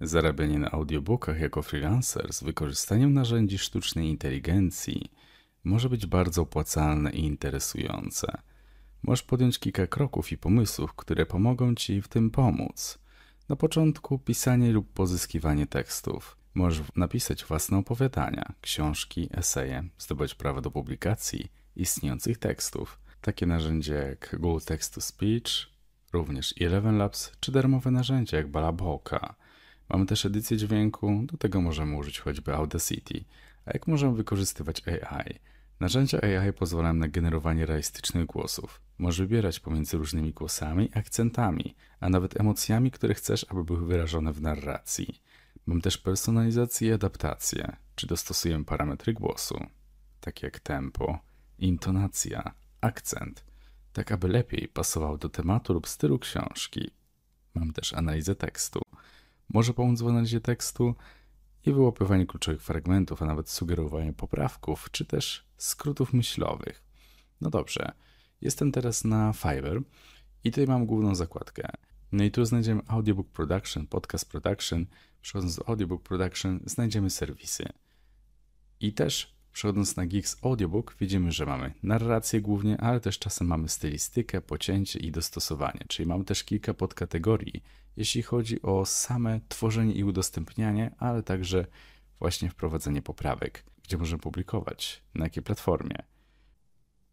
Zarabianie na audiobookach jako freelancer z wykorzystaniem narzędzi sztucznej inteligencji może być bardzo opłacalne i interesujące. Możesz podjąć kilka kroków i pomysłów, które pomogą Ci w tym pomóc. Na początku pisanie lub pozyskiwanie tekstów. Możesz napisać własne opowiadania, książki, eseje, zdobyć prawo do publikacji istniejących tekstów. Takie narzędzia jak Google Text to Speech, również Eleven Labs czy darmowe narzędzia jak Balaboka – Mamy też edycję dźwięku, do tego możemy użyć choćby Audacity. A jak możemy wykorzystywać AI? Narzędzia AI pozwalają na generowanie realistycznych głosów. Możesz wybierać pomiędzy różnymi głosami, akcentami, a nawet emocjami, które chcesz, aby były wyrażone w narracji. Mam też personalizację i adaptację, czy dostosuję parametry głosu, takie jak tempo, intonacja, akcent, tak aby lepiej pasował do tematu lub stylu książki. Mam też analizę tekstu, może pomóc w analizie tekstu i wyłapywaniu kluczowych fragmentów, a nawet sugerowanie poprawków, czy też skrótów myślowych. No dobrze, jestem teraz na Fiverr i tutaj mam główną zakładkę. No i tu znajdziemy Audiobook Production, Podcast Production. Przechodząc do Audiobook Production, znajdziemy serwisy. I też Przechodząc na Geeks Audiobook widzimy, że mamy narrację głównie, ale też czasem mamy stylistykę, pocięcie i dostosowanie, czyli mamy też kilka podkategorii, jeśli chodzi o same tworzenie i udostępnianie, ale także właśnie wprowadzenie poprawek, gdzie możemy publikować, na jakiej platformie.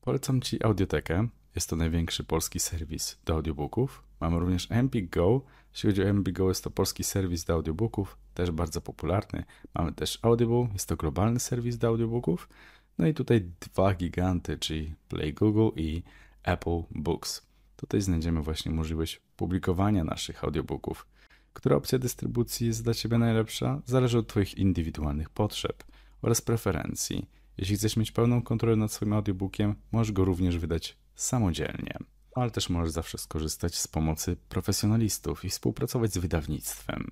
Polecam Ci audiotekę. Jest to największy polski serwis do audiobooków, Mamy również Empik Go. Jeśli chodzi o Empik Go, jest to polski serwis do audiobooków, też bardzo popularny. Mamy też Audible, jest to globalny serwis do audiobooków. No i tutaj dwa giganty, czyli Play Google i Apple Books. Tutaj znajdziemy właśnie możliwość publikowania naszych audiobooków. Która opcja dystrybucji jest dla Ciebie najlepsza? Zależy od Twoich indywidualnych potrzeb oraz preferencji. Jeśli chcesz mieć pełną kontrolę nad swoim audiobookiem, możesz go również wydać samodzielnie ale też możesz zawsze skorzystać z pomocy profesjonalistów i współpracować z wydawnictwem.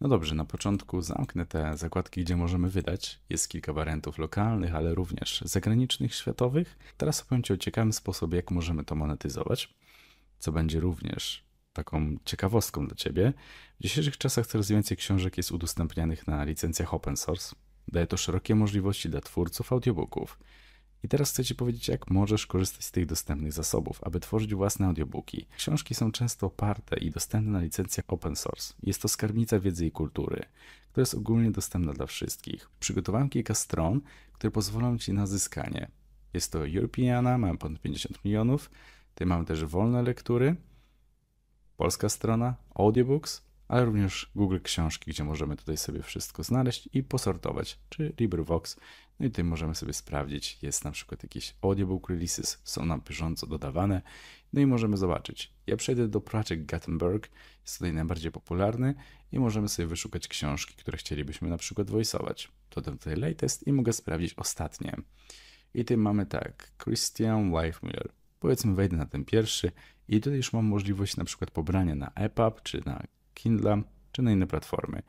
No dobrze, na początku zamknę te zakładki, gdzie możemy wydać. Jest kilka wariantów lokalnych, ale również zagranicznych, światowych. Teraz opowiem Ci o ciekawym sposobie, jak możemy to monetyzować, co będzie również taką ciekawostką dla Ciebie. W dzisiejszych czasach coraz więcej książek jest udostępnianych na licencjach open source. Daje to szerokie możliwości dla twórców audiobooków. I teraz chcę Ci powiedzieć, jak możesz korzystać z tych dostępnych zasobów, aby tworzyć własne audiobooki. Książki są często oparte i dostępne na licencjach open source. Jest to skarbnica wiedzy i kultury, która jest ogólnie dostępna dla wszystkich. Przygotowałem kilka stron, które pozwolą Ci na zyskanie. Jest to Europeana, mam ponad 50 milionów, tutaj mamy też wolne lektury, polska strona, audiobooks, ale również Google Książki, gdzie możemy tutaj sobie wszystko znaleźć i posortować, czy LibriVox. No i tutaj możemy sobie sprawdzić, jest na przykład jakieś audiobook releases, są na bieżąco dodawane. No i możemy zobaczyć. Ja przejdę do Project Gutenberg, jest tutaj najbardziej popularny i możemy sobie wyszukać książki, które chcielibyśmy na przykład voiceować. Dodam tutaj latest i mogę sprawdzić ostatnie. I tym mamy tak, Christian Weifmüller. Powiedzmy wejdę na ten pierwszy i tutaj już mam możliwość na przykład pobrania na EPUB czy na Kindle czy na inne platformy.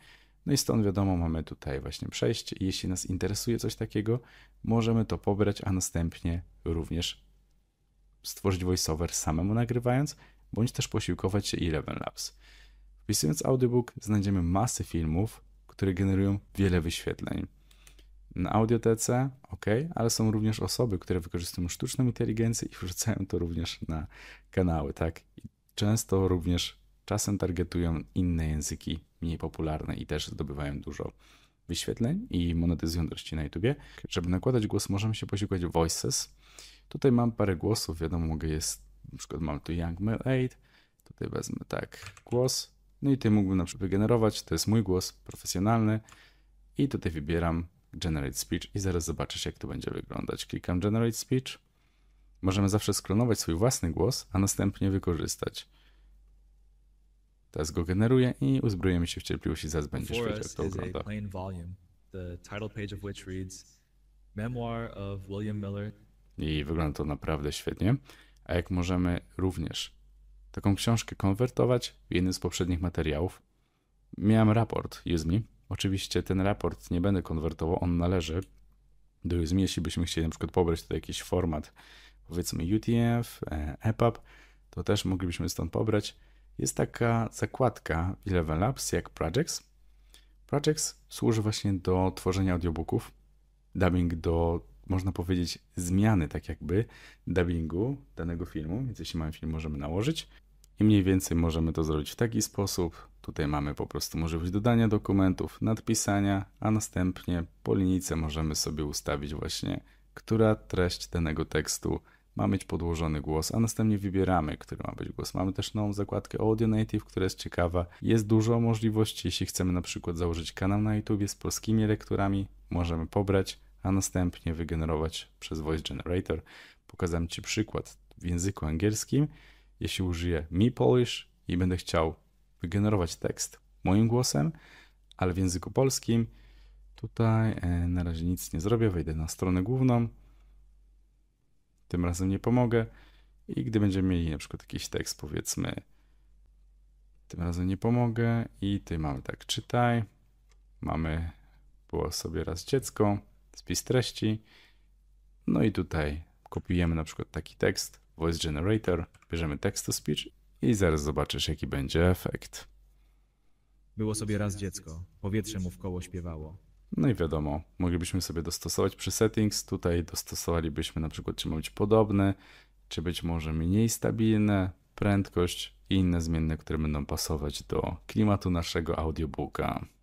No i stąd wiadomo, mamy tutaj właśnie przejście. Jeśli nas interesuje coś takiego, możemy to pobrać, a następnie również stworzyć voiceover samemu nagrywając, bądź też posiłkować się Eleven Labs. Wpisując audiobook znajdziemy masę filmów, które generują wiele wyświetleń. Na audiotece, ok, ale są również osoby, które wykorzystują sztuczną inteligencję i wrzucają to również na kanały, tak? I często również czasem targetują inne języki mniej popularne i też zdobywają dużo wyświetleń i monetyzują treści na YouTube. Żeby nakładać głos, możemy się posiłkować Voices. Tutaj mam parę głosów, wiadomo, mogę jest, na przykład mam tu Young Male Aid, tutaj wezmę tak głos, no i ty mógłbym na przykład wygenerować, to jest mój głos profesjonalny i tutaj wybieram Generate Speech i zaraz zobaczysz, jak to będzie wyglądać. Klikam Generate Speech. Możemy zawsze sklonować swój własny głos, a następnie wykorzystać. Teraz go generuje i uzbrojemy się w cierpliwość i zaraz będziesz wiedział, kto ogląda. I wygląda to naprawdę świetnie. A jak możemy również taką książkę konwertować w jednym z poprzednich materiałów. Miałem raport UseMe. Oczywiście ten raport nie będę konwertował, on należy do UseMe, jeśli byśmy chcieli na przykład pobrać tutaj jakiś format, powiedzmy UTF, EPUB, e to też moglibyśmy stąd pobrać jest taka zakładka w Eleven Labs jak Projects. Projects służy właśnie do tworzenia audiobooków, dubbing do, można powiedzieć, zmiany tak jakby dubbingu danego filmu, więc jeśli mamy film, możemy nałożyć. I mniej więcej możemy to zrobić w taki sposób. Tutaj mamy po prostu możliwość dodania dokumentów, nadpisania, a następnie po linijce możemy sobie ustawić właśnie, która treść danego tekstu ma mieć podłożony głos, a następnie wybieramy, który ma być głos. Mamy też nową zakładkę Audio Native, która jest ciekawa. Jest dużo możliwości, jeśli chcemy na przykład założyć kanał na YouTube z polskimi lekturami, możemy pobrać, a następnie wygenerować przez Voice Generator. Pokazam Ci przykład w języku angielskim. Jeśli użyję Mi Polish i będę chciał wygenerować tekst moim głosem, ale w języku polskim, tutaj e, na razie nic nie zrobię, wejdę na stronę główną, tym razem nie pomogę. I gdy będziemy mieli na przykład jakiś tekst, powiedzmy, tym razem nie pomogę i tutaj mamy tak, czytaj, mamy, było sobie raz dziecko, spis treści, no i tutaj kopiujemy na przykład taki tekst, voice generator, bierzemy tekst to speech i zaraz zobaczysz jaki będzie efekt. Było sobie raz dziecko, powietrze mu w koło śpiewało. No i wiadomo, moglibyśmy sobie dostosować przy settings. Tutaj dostosowalibyśmy na przykład, czy ma być podobne, czy być może mniej stabilne, prędkość i inne zmienne, które będą pasować do klimatu naszego audiobooka.